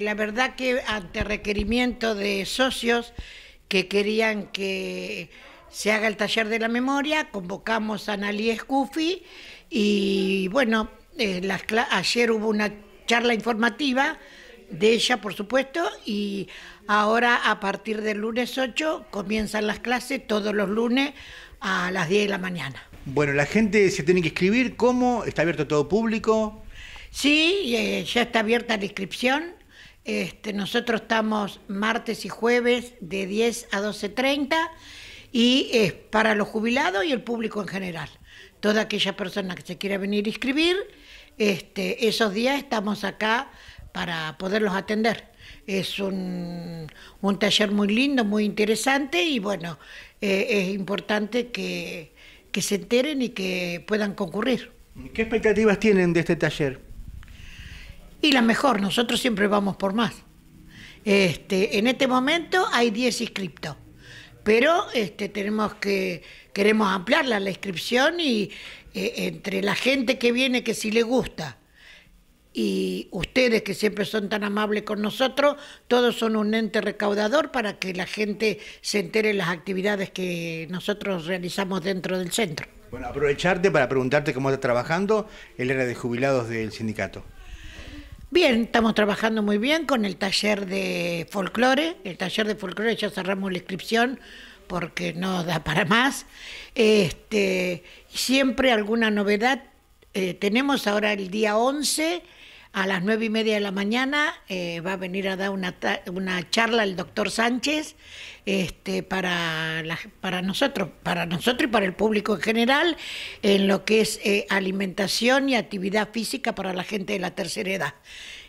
La verdad que ante requerimiento de socios que querían que se haga el taller de la memoria, convocamos a Nalí Escufi y bueno, eh, ayer hubo una charla informativa de ella, por supuesto, y ahora a partir del lunes 8 comienzan las clases todos los lunes a las 10 de la mañana. Bueno, la gente se tiene que inscribir, ¿cómo? ¿Está abierto todo público? Sí, eh, ya está abierta la inscripción este, nosotros estamos martes y jueves de 10 a 12.30 y es para los jubilados y el público en general. Toda aquella persona que se quiera venir a inscribir, este, esos días estamos acá para poderlos atender. Es un, taller muy lindo, muy interesante y bueno, eh, es importante que, que se enteren y que puedan concurrir. ¿Qué expectativas tienen de este taller? y la mejor, nosotros siempre vamos por más. Este, en este momento hay 10 inscriptos, pero este, tenemos que, queremos ampliar la inscripción y eh, entre la gente que viene que sí le gusta y ustedes que siempre son tan amables con nosotros, todos son un ente recaudador para que la gente se entere de las actividades que nosotros realizamos dentro del centro. Bueno, aprovecharte para preguntarte cómo está trabajando el área de jubilados del sindicato. Bien, estamos trabajando muy bien con el taller de folclore. El taller de folclore ya cerramos la inscripción porque no da para más. Este, siempre alguna novedad. Eh, tenemos ahora el día 11 a las nueve y media de la mañana eh, va a venir a dar una, una charla el doctor Sánchez este, para, para nosotros, para nosotros y para el público en general, en lo que es eh, alimentación y actividad física para la gente de la tercera edad.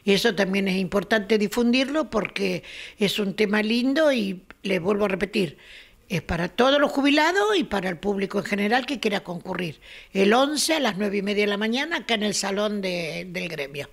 Y eso también es importante difundirlo porque es un tema lindo y les vuelvo a repetir, es para todos los jubilados y para el público en general que quiera concurrir. El 11 a las nueve y media de la mañana acá en el salón de, del gremio.